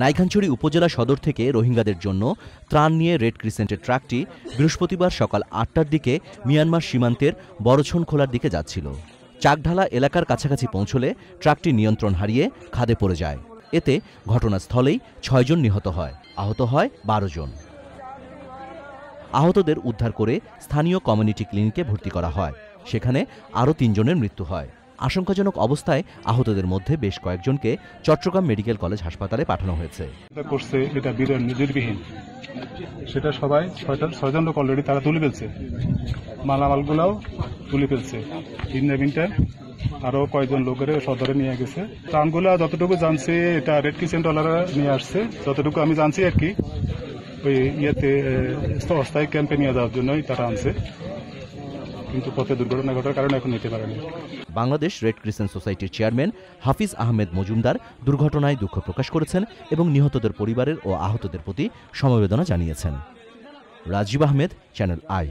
নাইখানচুরি উপজেলা সদর থেকে রোহিঙ্গাদের জন্য ত্রাণ নিয়ে রেড ক্রিসেন্টের ট্রাকটি বৃহস্পতিবার সকাল আটটার দিকে মিয়ানমার সীমান্তের বড়ছন খোলার দিকে যাচ্ছিল চাকঢালা এলাকার কাছাকাছি পৌঁছলে ট্রাকটি নিয়ন্ত্রণ হারিয়ে খাদে পড়ে যায় এতে ঘটনাস্থলেই ছয়জন নিহত হয় আহত হয় বারো জন আহতদের উদ্ধার করে স্থানীয় কমিউনিটি ক্লিনিকে ভর্তি করা হয় সেখানে আরও তিনজনের মৃত্যু হয় আশঙ্কাজনক অবস্থায় আহতদের মধ্যে বেশ কয়েকজনকে চট্টগ্রাম মেডিকেল কলেজ হাসপাতালে পাঠানো হয়েছে করছে এটা বিরল নজিরবিহীন সেটা সবাই ছয়জন লোক অলরেডি তারা তুলে ফেলছে মালামালগুলাও তুলে ফেলছে ইন্দাবিনটা আরও কয়েকজন লোকের সদরে নিয়ে গেছে ট্রামগুলো যতটুকু জানছি এটা রেড কিচেন ডলারে নিয়ে আসছে যতটুকু আমি জানছি আর কি ওই ইয়েতে অস্থায়ী ক্যাম্পে নিয়ে যাওয়ার জন্যই তারা আনছে কিন্তু পথে দুর্ঘটনা ঘটার কারণে এখন নিতে পারেনি বাংলাদেশ রেড ক্রিসেন্ট সোসাইটির চেয়ারম্যান হাফিজ আহমেদ মজুমদার দুর্ঘটনায় দুঃখ প্রকাশ করেছেন এবং নিহতদের পরিবারের ও আহতদের প্রতি সমবেদনা জানিয়েছেন রাজীব আহমেদ চ্যানেল আই